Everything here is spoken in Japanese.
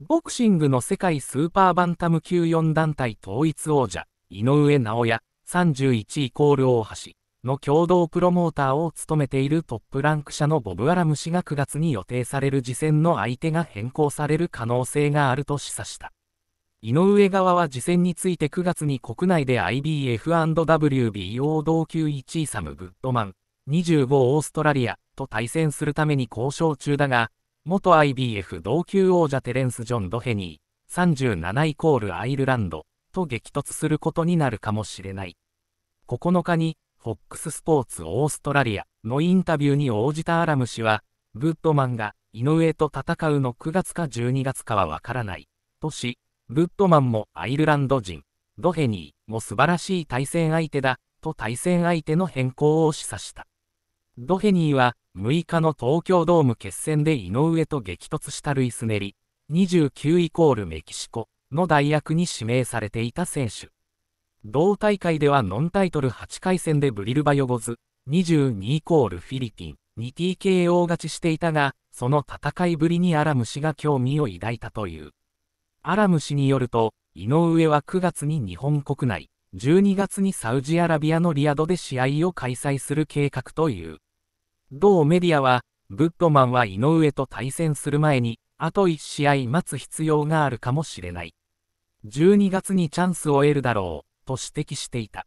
ボクシングの世界スーパーバンタム級4団体統一王者、井上直也、31イコール大橋の共同プロモーターを務めているトップランク社のボブ・アラム氏が9月に予定される次戦の相手が変更される可能性があると示唆した。井上側は次戦について9月に国内で IBF&WBO 同級1位サム・グッドマン、25オーストラリアと対戦するために交渉中だが、元 IBF 同級王者テレンス・ジョン・ドヘニー、37イコールアイルランドと激突することになるかもしれない。9日に、FOX スポーツオーストラリアのインタビューに応じたアラム氏は、ブッドマンが井上と戦うの9月か12月かはわからない、とし、ブッドマンもアイルランド人、ドヘニーも素晴らしい対戦相手だ、と対戦相手の変更を示唆した。ドヘニーは、6日の東京ドーム決戦で井上と激突したルイス・ネリ、29イコールメキシコの代役に指名されていた選手。同大会ではノンタイトル8回戦でブリルバヨゴズ、22イコールフィリピンに TKO 勝ちしていたが、その戦いぶりにアラム氏が興味を抱いたという。アラム氏によると、井上は9月に日本国内、12月にサウジアラビアのリアドで試合を開催する計画という。同メディアは、ブッドマンは井上と対戦する前に、あと1試合待つ必要があるかもしれない。12月にチャンスを得るだろう、と指摘していた。